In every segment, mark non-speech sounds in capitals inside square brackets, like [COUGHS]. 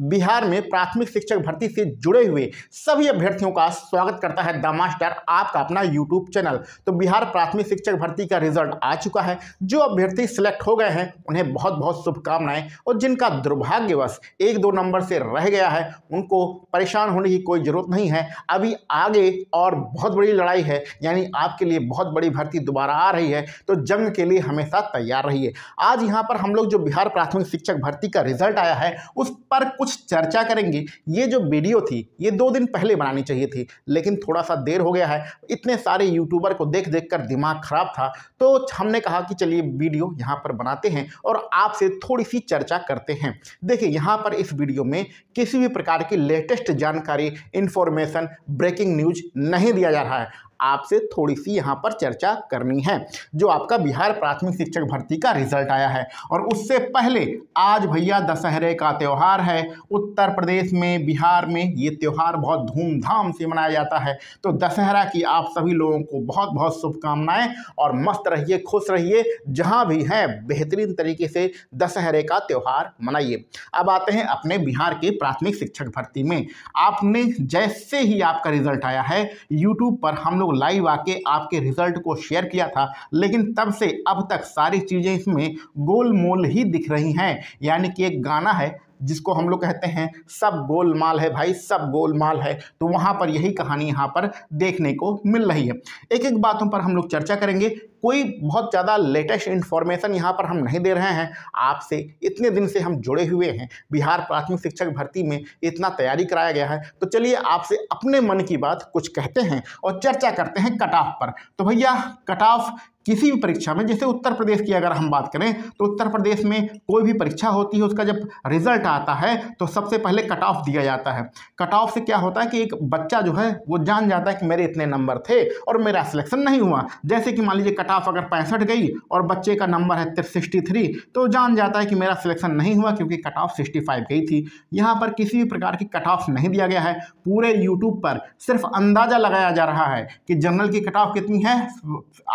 बिहार में प्राथमिक शिक्षक भर्ती से जुड़े हुए सभी अभ्यर्थियों का स्वागत करता है द मास्टर आपका अपना यूट्यूब चैनल तो बिहार प्राथमिक शिक्षक भर्ती का रिजल्ट आ चुका है जो अभ्यर्थी सिलेक्ट हो गए हैं उन्हें बहुत बहुत शुभकामनाएं और जिनका दुर्भाग्यवश एक दो नंबर से रह गया है उनको परेशान होने की कोई ज़रूरत नहीं है अभी आगे और बहुत बड़ी लड़ाई है यानी आपके लिए बहुत बड़ी भर्ती दोबारा आ रही है तो जंग के लिए हमेशा तैयार रहिए आज यहाँ पर हम लोग जो बिहार प्राथमिक शिक्षक भर्ती का रिजल्ट आया है उस पर कुछ कुछ चर्चा करेंगे ये जो वीडियो थी ये दो दिन पहले बनानी चाहिए थी लेकिन थोड़ा सा देर हो गया है इतने सारे यूट्यूबर को देख देख कर दिमाग खराब था तो हमने कहा कि चलिए वीडियो यहाँ पर बनाते हैं और आपसे थोड़ी सी चर्चा करते हैं देखिए यहाँ पर इस वीडियो में किसी भी प्रकार की लेटेस्ट जानकारी इन्फॉर्मेशन ब्रेकिंग न्यूज नहीं दिया जा रहा है आपसे थोड़ी सी यहाँ पर चर्चा करनी है जो आपका बिहार प्राथमिक शिक्षक भर्ती का रिजल्ट आया है और उससे पहले आज भैया दशहरे का त्यौहार है उत्तर प्रदेश में बिहार में ये त्यौहार बहुत धूमधाम से मनाया जाता है तो दशहरा की आप सभी लोगों को बहुत बहुत शुभकामनाएं और मस्त रहिए खुश रहिए जहाँ भी हैं बेहतरीन तरीके से दशहरे का त्यौहार मनाइए अब आते हैं अपने बिहार के प्राथमिक शिक्षक भर्ती में आपने जैसे ही आपका रिजल्ट आया है यूट्यूब पर हम लोग लोग लाइव आके आपके रिजल्ट को शेयर किया था लेकिन तब से अब तक सारी चीज़ें इसमें गोलमोल ही दिख रही हैं यानी कि एक गाना है जिसको हम लोग कहते हैं सब गोलमाल है भाई सब गोलमाल है तो वहाँ पर यही कहानी यहाँ पर देखने को मिल रही है एक एक बातों पर हम लोग चर्चा करेंगे कोई बहुत ज़्यादा लेटेस्ट इन्फॉर्मेशन यहाँ पर हम नहीं दे रहे हैं आपसे इतने दिन से हम जुड़े हुए हैं बिहार प्राथमिक शिक्षक भर्ती में इतना तैयारी कराया गया है तो चलिए आपसे अपने मन की बात कुछ कहते हैं और चर्चा करते हैं कट ऑफ पर तो भैया कट ऑफ किसी भी परीक्षा में जैसे उत्तर प्रदेश की अगर हम बात करें तो उत्तर प्रदेश में कोई भी परीक्षा होती है उसका जब रिजल्ट आता है तो सबसे पहले कट ऑफ दिया जाता है कट ऑफ से क्या होता है कि एक बच्चा जो है वो जान जाता है कि मेरे इतने नंबर थे और मेरा सिलेक्शन नहीं हुआ जैसे कि मान लीजिए कट कट ऑफ अगर पैंसठ गई और बच्चे का नंबर है सिक्सटी थ्री तो जान जाता है कि मेरा सिलेक्शन नहीं हुआ क्योंकि कट ऑफ सिक्सटी फाइव गई थी यहाँ पर किसी भी प्रकार की कट ऑफ नहीं दिया गया है पूरे यूट्यूब पर सिर्फ अंदाज़ा लगाया जा रहा है कि जनरल की कट ऑफ कितनी है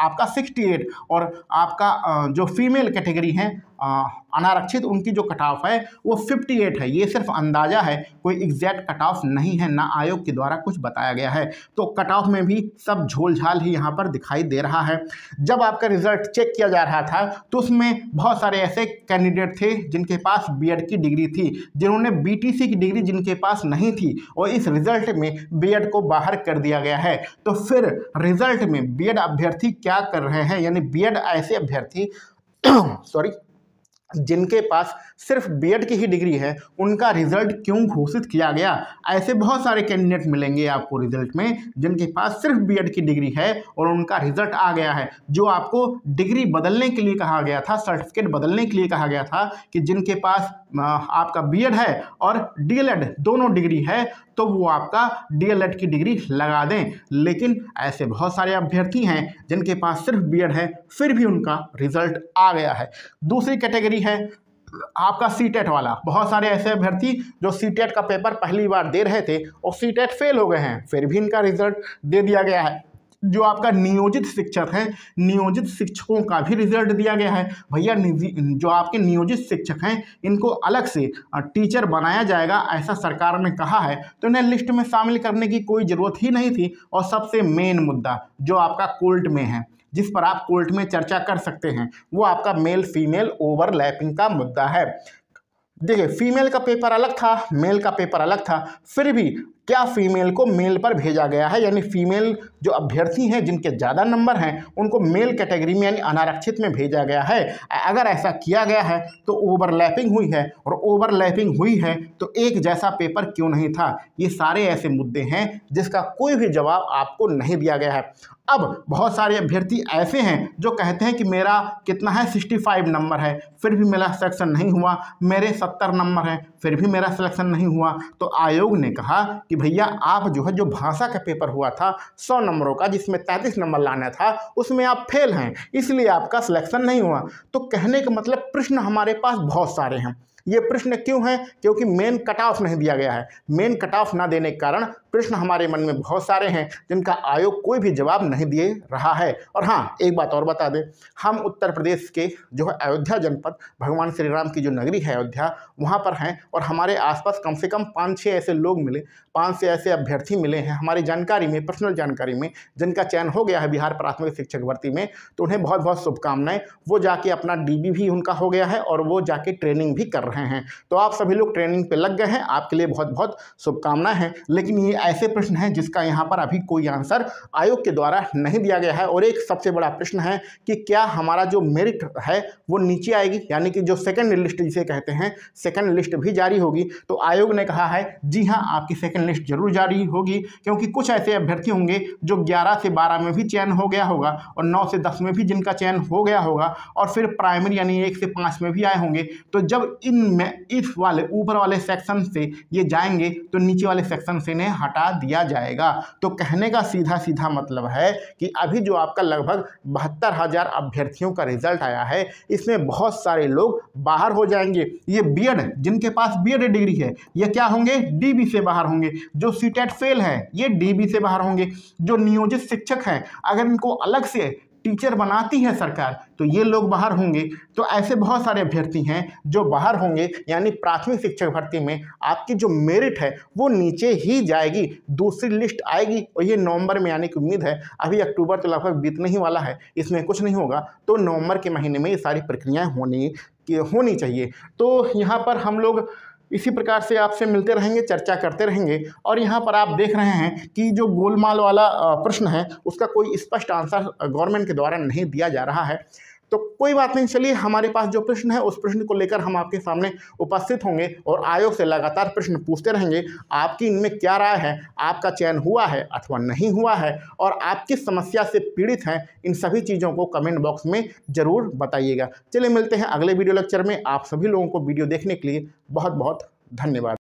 आपका सिक्सटी एट और आपका जो फीमेल कैटेगरी है अनारक्षित उनकी जो कट ऑफ है वो 58 है ये सिर्फ अंदाज़ा है कोई एग्जैक्ट कट ऑफ नहीं है ना आयोग के द्वारा कुछ बताया गया है तो कट ऑफ में भी सब झोलझाल ही यहाँ पर दिखाई दे रहा है जब आपका रिजल्ट चेक किया जा रहा था तो उसमें बहुत सारे ऐसे कैंडिडेट थे जिनके पास बी की डिग्री थी जिन्होंने बी की डिग्री जिनके पास नहीं थी और इस रिजल्ट में बी को बाहर कर दिया गया है तो फिर रिजल्ट में बी अभ्यर्थी क्या कर रहे हैं यानी बी ऐसे अभ्यर्थी सॉरी [COUGHS] जिनके पास सिर्फ बीएड की ही डिग्री है उनका रिजल्ट क्यों घोषित किया गया ऐसे बहुत सारे कैंडिडेट मिलेंगे आपको रिजल्ट में जिनके पास सिर्फ बीएड की डिग्री है और उनका रिजल्ट आ गया है जो आपको डिग्री बदलने के लिए कहा गया था सर्टिफिकेट बदलने के लिए कहा गया था कि जिनके पास आपका बीएड है और डीएलएड दोनों डिग्री है तो वो आपका डीएलएड की डिग्री लगा दें लेकिन ऐसे बहुत सारे अभ्यर्थी हैं जिनके पास सिर्फ बीएड है फिर भी उनका रिजल्ट आ गया है दूसरी कैटेगरी है आपका सी टेट वाला बहुत सारे ऐसे अभ्यर्थी जो सी टेट का पेपर पहली बार दे रहे थे और सी टेट फेल हो गए हैं फिर भी इनका रिजल्ट दे दिया गया है जो आपका नियोजित शिक्षक है नियोजित शिक्षकों का भी रिजल्ट दिया गया है भैया जो आपके नियोजित शिक्षक हैं इनको अलग से टीचर बनाया जाएगा ऐसा सरकार ने कहा है तो इन्हें लिस्ट में शामिल करने की कोई ज़रूरत ही नहीं थी और सबसे मेन मुद्दा जो आपका कोर्ट में है जिस पर आप कोर्ट में चर्चा कर सकते हैं वो आपका मेल फीमेल ओवरलैपिंग का मुद्दा है देखिए फीमेल का पेपर अलग था मेल का पेपर अलग था फिर भी क्या फीमेल को मेल पर भेजा गया है यानी फीमेल जो अभ्यर्थी हैं जिनके ज़्यादा नंबर हैं उनको मेल कैटेगरी में यानी अनारक्षित में भेजा गया है अगर ऐसा किया गया है तो ओवरलैपिंग हुई है और ओवरलैपिंग हुई है तो एक जैसा पेपर क्यों नहीं था ये सारे ऐसे मुद्दे हैं जिसका कोई भी जवाब आपको नहीं दिया गया है अब बहुत सारे अभ्यर्थी ऐसे हैं जो कहते हैं कि मेरा कितना है 65 नंबर है फिर भी मेरा सिलेक्शन नहीं हुआ मेरे 70 नंबर है फिर भी मेरा सिलेक्शन नहीं हुआ तो आयोग ने कहा कि भैया आप जो है जो भाषा का पेपर हुआ था 100 नंबरों का जिसमें 33 नंबर लाना था उसमें आप फेल हैं इसलिए आपका सिलेक्शन नहीं हुआ तो कहने का मतलब प्रश्न हमारे पास बहुत सारे हैं ये प्रश्न क्यों है क्योंकि मेन कट ऑफ नहीं दिया गया है मेन कट ऑफ ना देने के कारण प्रश्न हमारे मन में बहुत सारे हैं जिनका आयोग कोई भी जवाब नहीं दिए रहा है और हाँ एक बात और बता दें हम उत्तर प्रदेश के जो है अयोध्या जनपद भगवान श्री राम की जो नगरी है अयोध्या वहाँ पर हैं और हमारे आसपास कम से कम पाँच छः ऐसे लोग मिले पाँच से ऐसे अभ्यर्थी मिले हैं हमारी जानकारी में पर्सनल जानकारी में जिनका चयन हो गया है बिहार प्राथमिक शिक्षक भर्ती में तो उन्हें बहुत बहुत शुभकामनाएं वो जाके अपना डी भी उनका हो गया है और वो जाके ट्रेनिंग भी कर रहे रहे हैं तो आप सभी लोग ट्रेनिंग पे लग गए हैं आपके लिए बहुत बहुत शुभकामनाएं हैं लेकिन ये ऐसे प्रश्न हैं जिसका यहाँ पर अभी कोई आंसर आयोग के द्वारा नहीं दिया गया है और एक सबसे बड़ा प्रश्न है कि क्या हमारा जो मेरिट है वो नीचे आएगी यानी कि जो सेकेंड लिस्ट जिसे कहते हैं सेकेंड लिस्ट भी जारी होगी तो आयोग ने कहा है जी हाँ आपकी सेकेंड लिस्ट जरूर जारी होगी क्योंकि कुछ ऐसे अभ्यर्थी होंगे जो ग्यारह से बारह में भी चयन हो गया होगा और नौ से दस में भी जिनका चयन हो गया होगा और फिर प्राइमरी यानी एक से पाँच में भी आए होंगे तो जब इन इनमें इस वाले ऊपर वाले सेक्शन से ये जाएंगे तो नीचे वाले सेक्शन से इन्हें हटा दिया जाएगा तो कहने का सीधा सीधा मतलब है कि अभी जो आपका लगभग बहत्तर हज़ार अभ्यर्थियों का रिजल्ट आया है इसमें बहुत सारे लोग बाहर हो जाएंगे ये बी जिनके पास बी डिग्री है ये क्या होंगे डी से बाहर होंगे जो सी फेल हैं ये डी से बाहर होंगे जो नियोजित शिक्षक हैं अगर इनको अलग से टीचर बनाती है सरकार तो ये लोग बाहर होंगे तो ऐसे बहुत सारे अभ्यर्थी हैं जो बाहर होंगे यानी प्राथमिक शिक्षक भर्ती में आपकी जो मेरिट है वो नीचे ही जाएगी दूसरी लिस्ट आएगी और ये नवंबर में आने की उम्मीद है अभी अक्टूबर तो लगभग बीतने ही वाला है इसमें कुछ नहीं होगा तो नवंबर के महीने में ये सारी प्रक्रियाएँ होनी होनी चाहिए तो यहाँ पर हम लोग इसी प्रकार से आपसे मिलते रहेंगे चर्चा करते रहेंगे और यहाँ पर आप देख रहे हैं कि जो गोलमाल वाला प्रश्न है उसका कोई स्पष्ट आंसर गवर्नमेंट के द्वारा नहीं दिया जा रहा है तो कोई बात नहीं चलिए हमारे पास जो प्रश्न है उस प्रश्न को लेकर हम आपके सामने उपस्थित होंगे और आयोग से लगातार प्रश्न पूछते रहेंगे आपकी इनमें क्या राय है आपका चयन हुआ है अथवा नहीं हुआ है और आप किस समस्या से पीड़ित हैं इन सभी चीज़ों को कमेंट बॉक्स में ज़रूर बताइएगा चलिए मिलते हैं अगले वीडियो लेक्चर में आप सभी लोगों को वीडियो देखने के लिए बहुत बहुत धन्यवाद